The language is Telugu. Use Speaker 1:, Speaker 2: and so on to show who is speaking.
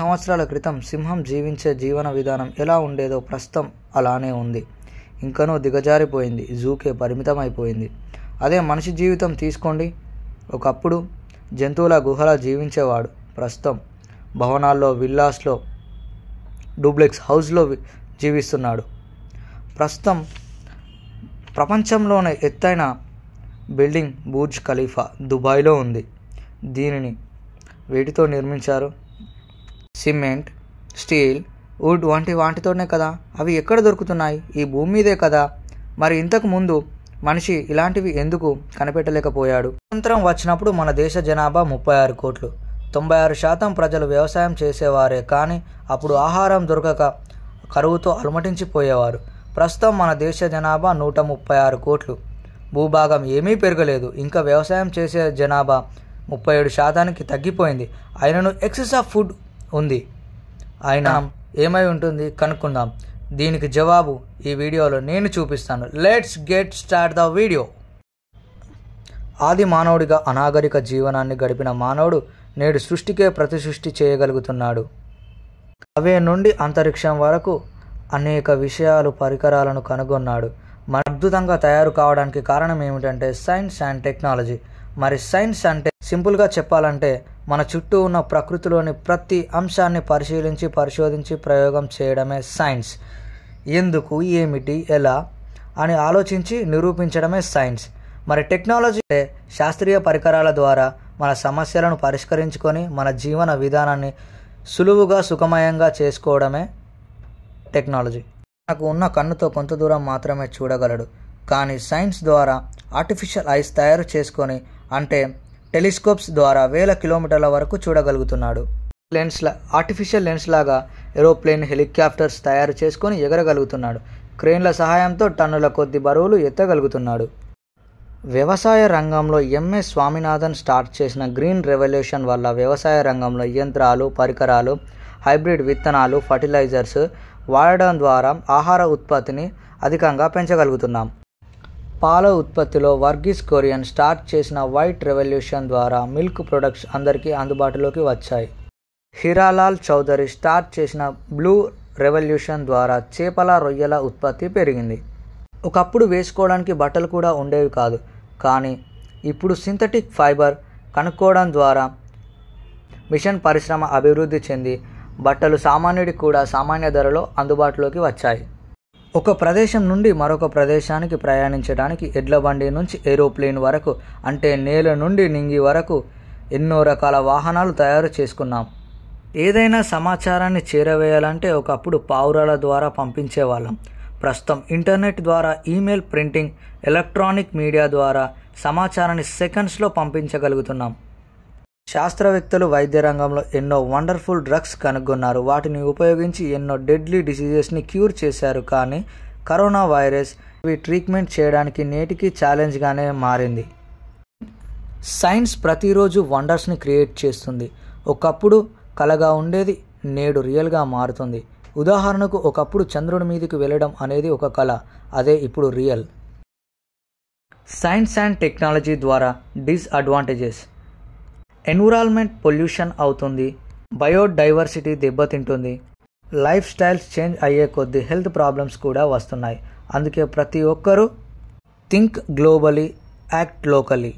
Speaker 1: సంవత్సరాల క్రితం సింహం జీవించే జీవన విధానం ఎలా ఉండేదో ప్రస్తుతం అలానే ఉంది ఇంకనూ దిగజారిపోయింది జూకే పరిమితమైపోయింది అదే మనిషి జీవితం తీసుకోండి ఒకప్పుడు జంతువుల గుహలా జీవించేవాడు ప్రస్తుతం భవనాల్లో విల్లాస్లో డూప్లెక్స్ హౌస్లో జీవిస్తున్నాడు ప్రస్తుతం ప్రపంచంలోనే ఎత్తైన బిల్డింగ్ బూర్జ్ ఖలీఫా దుబాయ్లో ఉంది దీనిని వేటితో నిర్మించారు సిమెంట్ స్టీల్ వుడ్ వంటి వాటితోనే కదా అవి ఎక్కడ దొరుకుతున్నాయి ఈ భూమి మీదే కదా మరి ఇంతకు ముందు మనిషి ఇలాంటివి ఎందుకు కనిపెట్టలేకపోయాడు స్వతంత్రం వచ్చినప్పుడు మన దేశ జనాభా ముప్పై ఆరు కోట్లు తొంభై ఆరు శాతం ప్రజలు వ్యవసాయం చేసేవారే కానీ అప్పుడు ఆహారం దొరకక కరువుతో అలమటించిపోయేవారు ప్రస్తుతం మన దేశ జనాభా నూట ముప్పై ఆరు కోట్లు భూభాగం ఏమీ పెరగలేదు ఇంకా వ్యవసాయం చేసే జనాభా ముప్పై ఏడు శాతానికి తగ్గిపోయింది అయినను ఎక్సెస్ ఆఫ్ ఫుడ్ ఉంది ఆయన ఏమై ఉంటుంది కనుక్కుందాం దీనికి జవాబు ఈ వీడియోలో నేను చూపిస్తాను let's get start the video ఆది మానవుడిగా అనాగరిక జీవనాన్ని గడిపిన మానవుడు నేడు సృష్టికే ప్రతి సృష్టి చేయగలుగుతున్నాడు అవే నుండి అంతరిక్షం వరకు అనేక విషయాలు పరికరాలను కనుగొన్నాడు అద్భుతంగా తయారు కావడానికి కారణం ఏమిటంటే సైన్స్ అండ్ టెక్నాలజీ మరి సైన్స్ అండ్ సింపుల్గా చెప్పాలంటే మన చుట్టూ ఉన్న ప్రకృతిలోని ప్రతి అంశాన్ని పరిశీలించి పరిశోధించి ప్రయోగం చేయడమే సైన్స్ ఎందుకు ఏమిటి ఎలా అని ఆలోచించి నిరూపించడమే సైన్స్ మరి టెక్నాలజీ శాస్త్రీయ పరికరాల ద్వారా మన సమస్యలను పరిష్కరించుకొని మన జీవన విధానాన్ని సులువుగా సుఖమయంగా చేసుకోవడమే టెక్నాలజీ నాకు ఉన్న కన్నుతో కొంత దూరం మాత్రమే చూడగలడు కానీ సైన్స్ ద్వారా ఆర్టిఫిషియల్ ఐస్ తయారు చేసుకొని అంటే టెలిస్కోప్స్ ద్వారా వేల కిలోమీటర్ల వరకు చూడగలుగుతున్నాడు లెన్స్ల ఆర్టిఫిషియల్ లెన్స్ లాగా ఏరోప్లేన్ హెలికాప్టర్స్ తయారు చేసుకొని ఎగరగలుగుతున్నాడు క్రేన్ల సహాయంతో టన్నుల కొద్ది బరువులు ఎత్తగలుగుతున్నాడు వ్యవసాయ రంగంలో ఎంఎస్ స్వామినాథన్ స్టార్ట్ చేసిన గ్రీన్ రెవల్యూషన్ వల్ల వ్యవసాయ రంగంలో యంత్రాలు పరికరాలు హైబ్రిడ్ విత్తనాలు ఫర్టిలైజర్స్ వాడడం ద్వారా ఆహార ఉత్పత్తిని అధికంగా పెంచగలుగుతున్నాం పాల ఉత్పత్తిలో వర్గీస్ కొరియన్ స్టార్ట్ చేసిన వైట్ రెవల్యూషన్ ద్వారా మిల్క్ ప్రొడక్ట్స్ అందరికీ అందుబాటులోకి వచ్చాయి హిరాలాల్ చౌదరి స్టార్ట్ చేసిన బ్లూ రెవల్యూషన్ ద్వారా చేపల రొయ్యల ఉత్పత్తి పెరిగింది ఒకప్పుడు వేసుకోవడానికి బట్టలు కూడా ఉండేవి కాదు కానీ ఇప్పుడు సింథటిక్ ఫైబర్ కనుక్కోవడం ద్వారా మిషన్ పరిశ్రమ అభివృద్ధి చెంది బట్టలు సామాన్యుడికి కూడా సామాన్య ధరలో అందుబాటులోకి వచ్చాయి ఒక ప్రదేశం నుండి మరొక ప్రదేశానికి ప్రయాణించడానికి ఎడ్ల బండి నుంచి ఏరోప్లేన్ వరకు అంటే నేల నుండి నింగి వరకు ఎన్నో రకాల వాహనాలు తయారు చేసుకున్నాం ఏదైనా సమాచారాన్ని చేరవేయాలంటే ఒకప్పుడు పావురాల ద్వారా పంపించేవాళ్ళం ప్రస్తుతం ఇంటర్నెట్ ద్వారా ఈమెయిల్ ప్రింటింగ్ ఎలక్ట్రానిక్ మీడియా ద్వారా సమాచారాన్ని సెకండ్స్లో పంపించగలుగుతున్నాం శాస్త్రవేత్తలు వైద్య రంగంలో ఎన్నో వండర్ఫుల్ డ్రగ్స్ కనుగొన్నారు వాటిని ఉపయోగించి ఎన్నో డెడ్లీ డిసీజెస్ని క్యూర్ చేశారు కానీ కరోనా వైరస్ ఇవి ట్రీట్మెంట్ చేయడానికి నేటికి ఛాలెంజ్గానే మారింది సైన్స్ ప్రతిరోజు వండర్స్ని క్రియేట్ చేస్తుంది ఒకప్పుడు కలగా ఉండేది నేడు రియల్గా మారుతుంది ఉదాహరణకు ఒకప్పుడు చంద్రుడి మీదకి వెళ్ళడం అనేది ఒక కళ అదే ఇప్పుడు రియల్ సైన్స్ అండ్ టెక్నాలజీ ద్వారా డిస్అడ్వాంటేజెస్ ఎన్విరాన్మెంట్ పొల్యూషన్ అవుతుంది బయోడైవర్సిటీ దెబ్బతింటుంది లైఫ్ స్టైల్స్ చేంజ్ అయ్యే కొద్ది హెల్త్ ప్రాబ్లమ్స్ కూడా వస్తున్నాయి అందుకే ప్రతి ఒక్కరూ థింక్ గ్లోబలీ యాక్ట్ లోకలీ